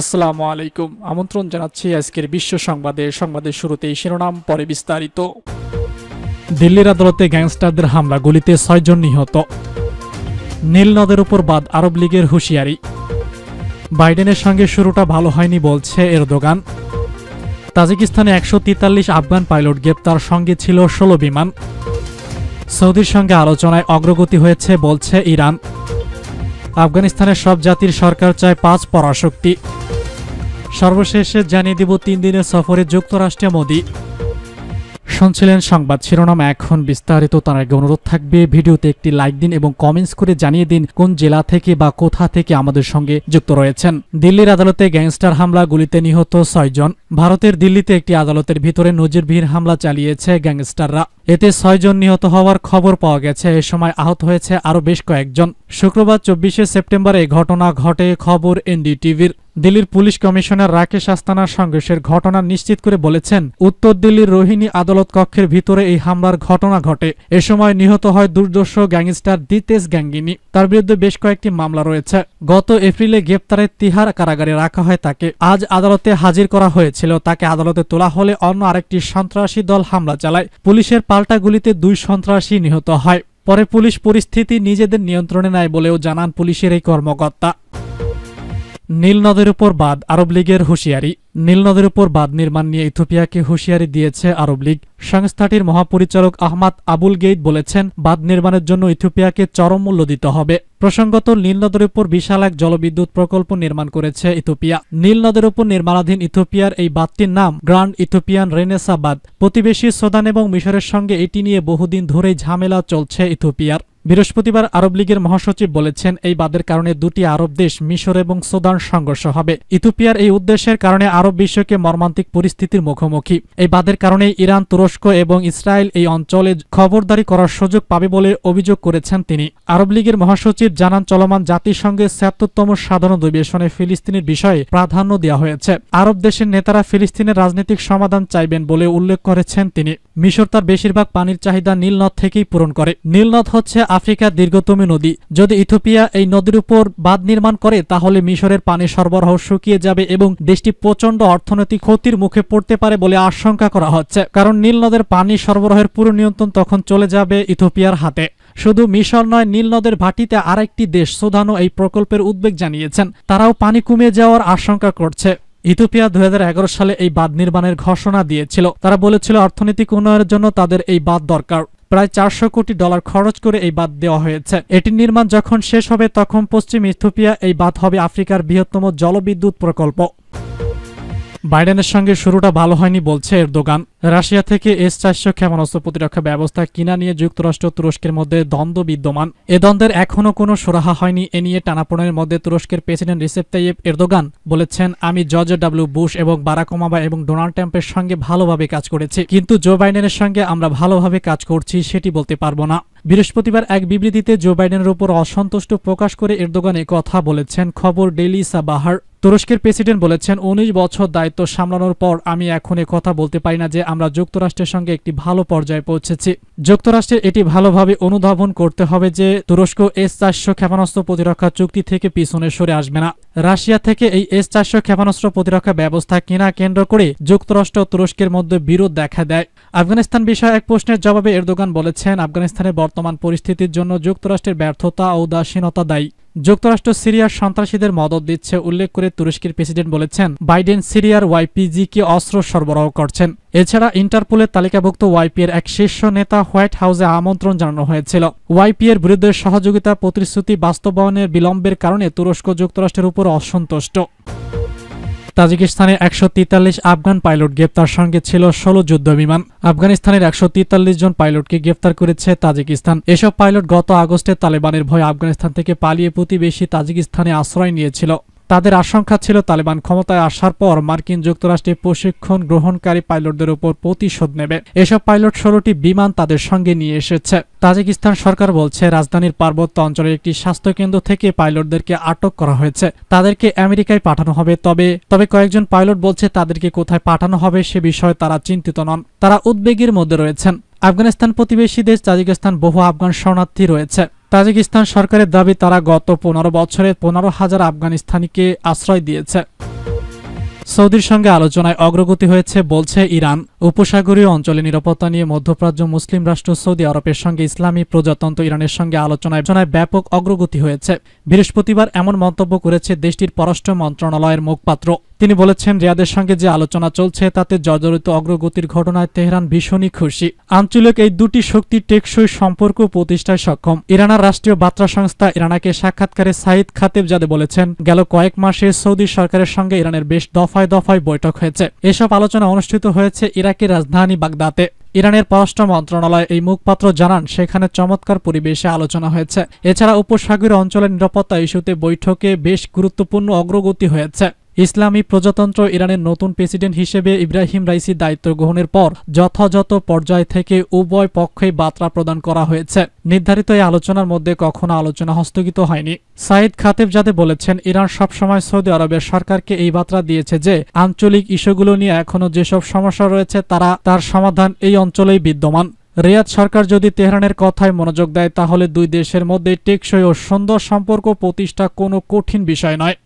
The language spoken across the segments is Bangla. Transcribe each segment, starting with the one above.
আসসালামু আলাইকুম আমন্ত্রণ জানাচ্ছি আজকের বিশ্ব সংবাদে সংবাদের শুরুতেই শিরোনাম পরে বিস্তারিত দিল্লির আদালতে গ্যাংস্টারদের হামলা গুলিতে ছয়জন নিহত নীল নদের উপর বাদ আরব লীগের হুঁশিয়ারি বাইডেনের সঙ্গে শুরুটা ভালো হয়নি বলছে এর দোকান তাজিকিস্তানে একশো আফগান পাইলট গ্রেপ্তার সঙ্গে ছিল ষোলো বিমান সৌদির সঙ্গে আলোচনায় অগ্রগতি হয়েছে বলছে ইরান আফগানিস্তানের সব জাতির সরকার চায় পাঁচ পরাশক্তি সর্বশেষে জানিয়ে দিব তিন দিনের সফরে যুক্তরাষ্ট্রে মোদি শুনছিলেন সংবাদ শিরোনাম এখন বিস্তারিত তার আগে অনুরোধ থাকবে ভিডিওতে একটি লাইক দিন এবং কমেন্টস করে জানিয়ে দিন কোন জেলা থেকে বা কোথা থেকে আমাদের সঙ্গে যুক্ত রয়েছেন দিল্লির আদালতে গ্যাংস্টার হামলা গুলিতে নিহত ছয়জন ভারতের দিল্লিতে একটি আদালতের ভিতরে নজিরবিহীন হামলা চালিয়েছে গ্যাংস্টাররা এতে ছয়জন নিহত হওয়ার খবর পাওয়া গেছে এ সময় আহত হয়েছে আরও বেশ কয়েকজন শুক্রবার চব্বিশে সেপ্টেম্বরে ঘটনা ঘটে খবর এনডিটিভির দিল্লির পুলিশ কমিশনার রাকেশ আস্তানার সংঘর্ষের ঘটনা নিশ্চিত করে বলেছেন উত্তর দিল্লির রোহিণী আদালত কক্ষের ভিতরে এই হামলার ঘটনা ঘটে এ সময় নিহত হয় দুর্দর্শ গ্যাংস্টার দিতেশ গ্যাঙ্গিনী তার বিরুদ্ধে বেশ কয়েকটি মামলা রয়েছে গত এপ্রিলে গ্রেপ্তারের তিহার কারাগারে রাখা হয় তাকে আজ আদালতে হাজির করা হয়েছিল তাকে আদালতে তোলা হলে অন্য আরেকটি সন্ত্রাসী দল হামলা চালায় পুলিশের পাল্টা গুলিতে দুই সন্ত্রাসী নিহত হয় পরে পুলিশ পরিস্থিতি নিজেদের নিয়ন্ত্রণে নেয় বলেও জানান পুলিশের এই কর্মকর্তা নীল নদের উপর বাদ আরব লীগের হুঁশিয়ারি নীল নদের উপর বাঁধ নির্মাণ নিয়ে ইথোপিয়াকে হুঁশিয়ারি দিয়েছে আরব লীগ সংস্থাটির মহাপরিচালক আহমাদ আবুল গেইদ বলেছেন বাঁধ নির্মাণের জন্য ইথোপিয়াকে চরম মূল্য দিতে হবে প্রসঙ্গত নীল নদের উপর বিশাল এক জলবিদ্যুৎ প্রকল্প নির্মাণ করেছে ইথোপিয়া নীল নদের উপর নির্মাণাধীন ইথোপিয়ার এই বাদটির নাম গ্রান্ড ইথোপিয়ান রেনেসা বাদ প্রতিবেশী সোদান এবং মিশরের সঙ্গে এটি নিয়ে বহুদিন ধরেই ঝামেলা চলছে ইথোপিয়ার বৃহস্পতিবার আরব লীগের মহাসচিব বলেছেন এই বাদের কারণে দুটি আরব দেশ মিশর এবং সুদান সংঘর্ষ হবে ইথোপিয়ার এই উদ্দেশ্যের কারণে আরব বিশ্বকে মর্মান্তিক পরিস্থিতির মুখোমুখি এই বাদের কারণে ইরান তুরস্ক এবং ইসরায়েল এই অঞ্চলে খবরদারি করার সুযোগ পাবে বলে অভিযোগ করেছেন তিনি আরব লীগের মহাসচিব জানান চলমান জাতিসংঘের ছিয়াত্তরতম সাধারণ অধিবেশনে ফিলিস্তিনের বিষয়ে প্রাধান্য দেওয়া হয়েছে আরব দেশের নেতারা ফিলিস্তিনের রাজনৈতিক সমাধান চাইবেন বলে উল্লেখ করেছেন তিনি মিশর তার বেশিরভাগ পানির চাহিদা নীলনদ থেকেই পূরণ করে নীলনদ হচ্ছে আফ্রিকার দীর্ঘতম নদী যদি ইথোপিয়া এই নদীর উপর বাঁধ নির্মাণ করে তাহলে মিশরের পানি সরবরাহ শুকিয়ে যাবে এবং দেশটি প্রচণ্ড অর্থনৈতিক ক্ষতির মুখে পড়তে পারে বলে আশঙ্কা করা হচ্ছে কারণ নীলনদের পানি সরবরাহের পুরো নিয়ন্ত্রণ তখন চলে যাবে ইথোপিয়ার হাতে শুধু মিশর নয় নীলনদের ভাটিতে আরেকটি দেশ সুদানও এই প্রকল্পের উদ্বেগ জানিয়েছেন তারাও পানি কমে যাওয়ার আশঙ্কা করছে ইথোপিয়া দু সালে এই বাঁধ নির্মাণের ঘোষণা দিয়েছিল তারা বলেছিল অর্থনৈতিক উন্নয়নের জন্য তাদের এই বাঁধ দরকার প্রায় চারশো কোটি ডলার খরচ করে এই বাঁধ দেওয়া হয়েছে এটির নির্মাণ যখন শেষ হবে তখন পশ্চিম ইথোপিয়া এই বাঁধ হবে আফ্রিকার বৃহত্তম জলবিদ্যুৎ প্রকল্প বাইডেনের সঙ্গে শুরুটা ভালো হয়নি বলছে এরদোগান রাশিয়া থেকে এস চারশো ক্ষেপণাস্ত্র প্রতিরক্ষা ব্যবস্থা কিনা নিয়ে যুক্তরাষ্ট্র তুরস্কের মধ্যে দ্বন্দ্ব বিদ্যমান এ দ্বন্দ্বের এখনও কোনো সুরাহা হয়নি এ নিয়ে টানাপোড়ের মধ্যে তুরস্কের প্রেসিডেন্ট রিসেপ তাইয়েব এরদোগান বলেছেন আমি জর্জ ডাব্লিউ বুশ এবং বারাক ওমাবা এবং ডোনাল্ড ট্রাম্পের সঙ্গে ভালোভাবে কাজ করেছি কিন্তু জো বাইডেনের সঙ্গে আমরা ভালোভাবে কাজ করছি সেটি বলতে পারবো না বৃহস্পতিবার এক বিবৃতিতে জো বাইডেনের উপর অসন্তুষ্ট প্রকাশ করে এরদোগান কথা বলেছেন খবর ডেলি সাবাহার তুরস্কের প্রেসিডেন্ট বলেছেন উনিশ বছর দায়িত্ব সামলানোর পর আমি এখন কথা বলতে পারি না যে আমরা যুক্তরাষ্ট্রের সঙ্গে একটি ভালো পর্যায়ে পৌঁছেছি যুক্তরাষ্ট্রের এটি ভালোভাবে অনুধাবন করতে হবে যে তুরস্ক এস চারশো ক্ষেপণাস্ত্র প্রতিরক্ষা চুক্তি থেকে পিছনে সরে আসবে না রাশিয়া থেকে এই এস চারশো ক্ষেপণাস্ত্র প্রতিরক্ষা ব্যবস্থা কিনা কেন্দ্র করে যুক্তরাষ্ট্র তুরস্কের মধ্যে বিরোধ দেখা দেয় আফগানিস্তান বিষয়ে এক প্রশ্নের জবাবে এরদোগান বলেছেন আফগানিস্তানের বর্তমান পরিস্থিতির জন্য যুক্তরাষ্ট্রের ব্যর্থতা ও উদাসীনতা দায়ী যুক্তরাষ্ট্র সিরিয়ার সন্ত্রাসীদের মদত দিচ্ছে উল্লেখ করে তুরস্কের প্রেসিডেন্ট বলেছেন বাইডেন সিরিয়ার ওয়াইপিজিকে অস্ত্র সরবরাহ করছেন এছাড়া ইন্টারপোলের তালিকাভুক্ত ওয়াইপিএর এক শীর্ষ নেতা হোয়াইট হাউসে আমন্ত্রণ জানানো হয়েছিল ওয়াইপিএর বিরুদ্ধে সহযোগিতা প্রতিশ্রুতি বাস্তবায়নের বিলম্বের কারণে তুরস্ক যুক্তরাষ্ট্রের উপর অসন্তুষ্ট তাজিকিস্তানে একশো আফগান পাইলট গ্রেপ্তার সঙ্গে ছিল ষোলো যুদ্ধ বিমান আফগানিস্তানের একশো জন পাইলটকে গ্রেপ্তার করেছে তাজিকিস্তান এসব পাইলট গত আগস্টে তালেবানের ভয়ে আফগানিস্তান থেকে পালিয়ে প্রতিবেশী তাজিকিস্তানে আশ্রয় নিয়েছিল তাদের আশঙ্কা ছিল তালেবান ক্ষমতায় আসার পর মার্কিন যুক্তরাষ্ট্রে প্রশিক্ষণ গ্রহণকারী পাইলটদের উপর প্রতিশোধ নেবে এসব পাইলট ষোলোটি বিমান তাদের সঙ্গে নিয়ে এসেছে তাজিকিস্তান সরকার বলছে রাজধানীর পার্বত্য অঞ্চলের একটি স্বাস্থ্যকেন্দ্র থেকে পাইলটদেরকে আটক করা হয়েছে তাদেরকে আমেরিকায় পাঠানো হবে তবে তবে কয়েকজন পাইলট বলছে তাদেরকে কোথায় পাঠানো হবে সে বিষয়ে তারা চিন্তিত নন তারা উদ্বেগের মধ্যে রয়েছেন আফগানিস্তান প্রতিবেশী দেশ তাজিকিস্তান বহু আফগান শরণার্থী রয়েছে তাজিকিস্তান সরকারের দাবি তারা গত পনেরো বছরে পনেরো হাজার আফগানিস্তানিকে আশ্রয় দিয়েছে সৌদির সঙ্গে আলোচনায় অগ্রগতি হয়েছে বলছে ইরান উপসাগরীয় অঞ্চলে নিরাপত্তা নিয়ে মধ্যপ্রাচ্য মুসলিম রাষ্ট্র সৌদি আরবের সঙ্গে ইসলামী প্রজাতন্ত্র ইরানের সঙ্গে আলোচনায় ব্যাপক অগ্রগতি হয়েছে বৃহস্পতিবার এমন মন্তব্য করেছে দেশটির পররাষ্ট্র মন্ত্রণালয়ের মুখপাত্র তিনি বলেছেন রিয়াদের সঙ্গে যে আলোচনা চলছে তাতে জর্জরিত অগ্রগতির ঘটনায় তেহরান ভীষণই খুশি আঞ্চলিক এই দুটি শক্তি টেকসই সম্পর্ক প্রতিষ্ঠায় সক্ষম ইরানার রাষ্ট্রীয় বার্তা সংস্থা ইরানাকে সাক্ষাৎকারে সাঈদ খাতেব যাদে বলেছেন গেল কয়েক মাসে সৌদি সরকারের সঙ্গে ইরানের বেশ দফায় দফায় বৈঠক হয়েছে এসব আলোচনা অনুষ্ঠিত হয়েছে ইরাকের রাজধানী বাগদাতে ইরানের পররাষ্ট্র মন্ত্রণালয় এই মুখপাত্র জানান সেখানে চমৎকার পরিবেশে আলোচনা হয়েছে এছাড়া উপসাগরীয় অঞ্চলের নিরাপত্তা ইস্যুতে বৈঠকে বেশ গুরুত্বপূর্ণ অগ্রগতি হয়েছে ইসলামী প্রজাতন্ত্র ইরানের নতুন প্রেসিডেন্ট হিসেবে ইব্রাহিম রাইসি দায়িত্ব গ্রহণের পর যথাযথ পর্যায় থেকে উভয় পক্ষে বার্তা প্রদান করা হয়েছে নির্ধারিত এই আলোচনার মধ্যে কখনো আলোচনা হস্তগিত হয়নি সাইদ খাতেব যাদে বলেছেন ইরান সবসময় সৌদি আরবের সরকারকে এই বার্তা দিয়েছে যে আঞ্চলিক ইস্যুগুলো নিয়ে এখনও যেসব সমস্যা রয়েছে তারা তার সমাধান এই অঞ্চলেই বিদ্যমান রিয়াদ সরকার যদি তেহরানের কথায় মনোযোগ দেয় তাহলে দুই দেশের মধ্যে টেকসই ও সুন্দর সম্পর্ক প্রতিষ্ঠা কোনো কঠিন বিষয় নয়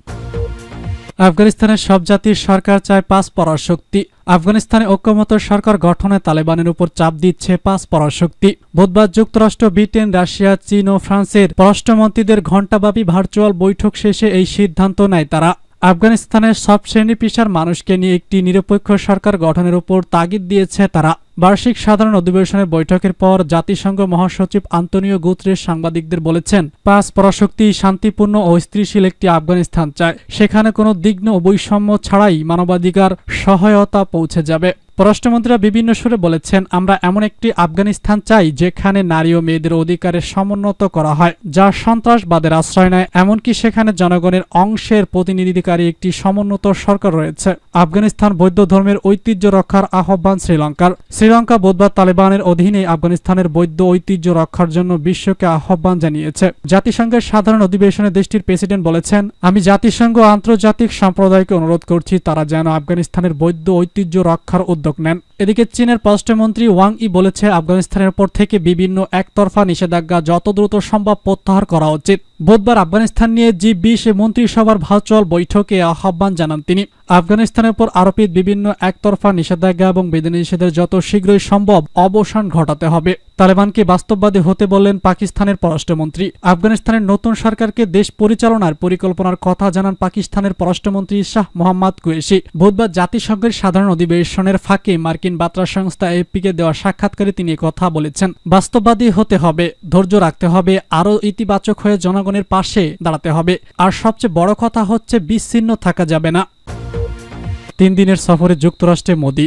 আফগানিস্তানের সব জাতির সরকার চায় পাঁচ পরাশক্তি আফগানিস্তানে ঐক্যমত সরকার গঠনে তালেবানের উপর চাপ দিচ্ছে পাঁচ পরাশক্তি বুধবার যুক্তরাষ্ট্র ব্রিটেন রাশিয়া চীন ও ফ্রান্সের পররাষ্ট্রমন্ত্রীদের ঘণ্টাব্যাপী ভার্চুয়াল বৈঠক শেষে এই সিদ্ধান্ত নেয় তারা আফগানিস্তানের সব শ্রেণী পেশার মানুষকে নিয়ে একটি নিরপেক্ষ সরকার গঠনের উপর তাগিদ দিয়েছে তারা বার্ষিক সাধারণ অধিবেশনের বৈঠকের পর জাতিসংঘ মহাসচিব আন্তনীয় গুত্রের সাংবাদিকদের বলেছেন পাঁচ পরাশক্তি শান্তিপূর্ণ ও স্থিতিশীল একটি আফগানিস্তান চায় সেখানে কোনো দিগ্ন বৈষম্য ছাড়াই মানবাধিকার সহায়তা পৌঁছে যাবে পররাষ্ট্রমন্ত্রীরা বিভিন্ন সুরে বলেছেন আমরা এমন একটি আফগানিস্তান চাই যেখানে নারী ও মেয়েদের অধিকারের সমুন্নত করা হয় যা সন্ত্রাসবাদের আশ্রয় নেয় এমনকি সেখানে জনগণের অংশের প্রতিনিধিকারী একটি সমুন্নত সরকার রয়েছে আফগানিস্তান বৌদ্ধ ধর্মের ঐতিহ্য রক্ষার আহ্বান শ্রীলঙ্কার শ্রীলঙ্কা বুধবার তালেবানের অধীনে আফগানিস্তানের বৌদ্ধ ঐতিহ্য রক্ষার জন্য বিশ্বকে আহ্বান জানিয়েছে জাতিসংঘের সাধারণ অধিবেশনে দেশটির প্রেসিডেন্ট বলেছেন আমি জাতিসংঘ আন্তর্জাতিক সম্প্রদায়কে অনুরোধ করছি তারা যেন আফগানিস্তানের বৌদ্ধ ঐতিহ্য রক্ষার উদ্যোগ untuk nan এদিকে চীনের পররাষ্ট্রমন্ত্রী ওয়াং ই বলেছে আফগানিস্তানের পর থেকে বিভিন্ন একতরফা নিষেধাজ্ঞা যত দ্রুত সম্ভব প্রত্যাহার করা উচিত বুধবার আফগানিস্তান নিয়ে জি বিশ মন্ত্রিসভার ভার্চুয়াল বৈঠকে আহ্বান জানান তিনি আফগানিস্তানের পর আরোপিত বিভিন্ন একতরফা নিষেধাজ্ঞা এবং বিধিনিষেধের যত শীঘ্রই সম্ভব অবসান ঘটাতে হবে তালেবানকে বাস্তববাদী হতে বললেন পাকিস্তানের পররাষ্ট্রমন্ত্রী আফগানিস্তানের নতুন সরকারকে দেশ পরিচালনার পরিকল্পনার কথা জানান পাকিস্তানের পররাষ্ট্রমন্ত্রী শাহ মোহাম্মদ কুয়েশি বুধবার জাতিসংঘের সাধারণ অধিবেশনের ফাঁকে মার্কিন মার্কিন বার্তা সংস্থা এফপিকে দেওয়া সাক্ষাৎকারে তিনি কথা বলেছেন বাস্তববাদী হতে হবে ধৈর্য রাখতে হবে আরও ইতিবাচক হয়ে জনগণের পাশে দাঁড়াতে হবে আর সবচেয়ে বড় কথা হচ্ছে বিচ্ছিন্ন থাকা যাবে না তিন দিনের সফরে যুক্তরাষ্ট্রে মোদী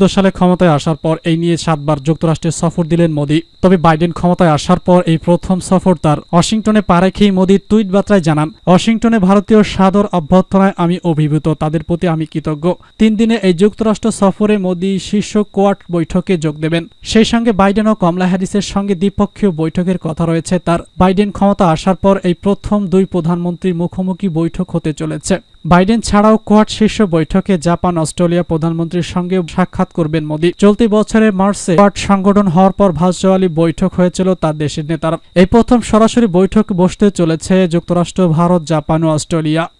দু সালে ক্ষমতায় আসার পর এই নিয়ে সাতবার যুক্তরাষ্ট্রে সফর দিলেন মোদী তবে বাইডেন ক্ষমতায় আসার পর এই প্রথম সফর তার ওয়াশিংটনে পা রেখেই মোদী টুইট বার্তায় জানান ওয়াশিংটনে ভারতীয় সাদর অভ্যর্থনায় আমি অভিভূত তাদের প্রতি আমি কৃতজ্ঞ তিন দিনে এই যুক্তরাষ্ট্র সফরে মোদী শীর্ষ কোয়াট বৈঠকে যোগ দেবেন সেই সঙ্গে বাইডেন ও কমলা হ্যারিসের সঙ্গে দ্বিপক্ষীয় বৈঠকের কথা রয়েছে তার বাইডেন ক্ষমতা আসার পর এই প্রথম দুই প্রধানমন্ত্রীর মুখোমুখি বৈঠক হতে চলেছে বাইডেন ছাড়াও কোয়াড শীর্ষ বৈঠকে জাপান অস্ট্রেলিয়া প্রধানমন্ত্রীর সঙ্গে সাক্ষাৎ করবেন মোদী চলতি বছরের মার্চে কোয়াড সংগঠন হওয়ার পর ভার্চুয়ালি বৈঠক হয়েছিল তার দেশের নেতারা এই প্রথম সরাসরি বৈঠক বসতে চলেছে যুক্তরাষ্ট্র ভারত জাপান ও অস্ট্রেলিয়া